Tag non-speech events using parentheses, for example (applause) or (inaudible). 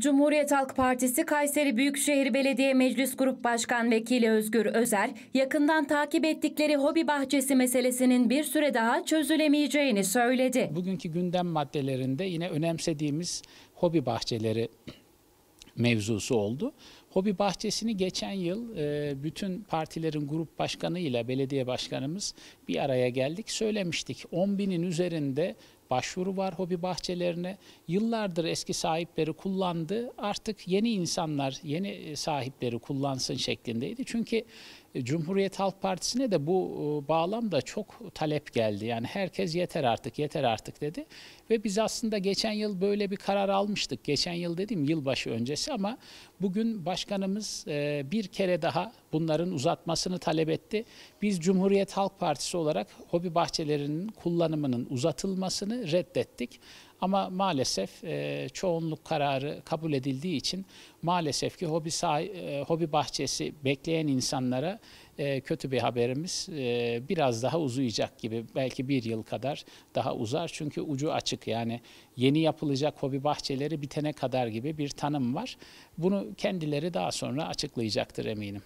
Cumhuriyet Halk Partisi Kayseri Büyükşehir Belediye Meclis Grup Başkan Vekili Özgür Özer, yakından takip ettikleri hobi bahçesi meselesinin bir süre daha çözülemeyeceğini söyledi. Bugünkü gündem maddelerinde yine önemsediğimiz hobi bahçeleri (clears throat) mevzusu oldu. Hobi bahçesini geçen yıl e, bütün partilerin grup başkanı ile belediye başkanımız bir araya geldik. Söylemiştik 10 binin üzerinde başvuru var hobi bahçelerine. Yıllardır eski sahipleri kullandı. Artık yeni insanlar, yeni e, sahipleri kullansın şeklindeydi. Çünkü e, Cumhuriyet Halk Partisi'ne de bu e, bağlamda çok talep geldi. Yani herkes yeter artık, yeter artık dedi. Ve biz aslında geçen yıl böyle bir karar almıştık. Geçen yıl dediğim yılbaşı öncesi ama bugün başkanımız bir kere daha bunların uzatmasını talep etti. Biz Cumhuriyet Halk Partisi olarak hobi bahçelerinin kullanımının uzatılmasını reddettik. Ama maalesef e, çoğunluk kararı kabul edildiği için maalesef ki hobi, sah- e, hobi bahçesi bekleyen insanlara e, kötü bir haberimiz e, biraz daha uzayacak gibi. Belki bir yıl kadar daha uzar. Çünkü ucu açık yani yeni yapılacak hobi bahçeleri bitene kadar gibi bir tanım var. Bunu kendileri daha sonra açıklayacaktır eminim.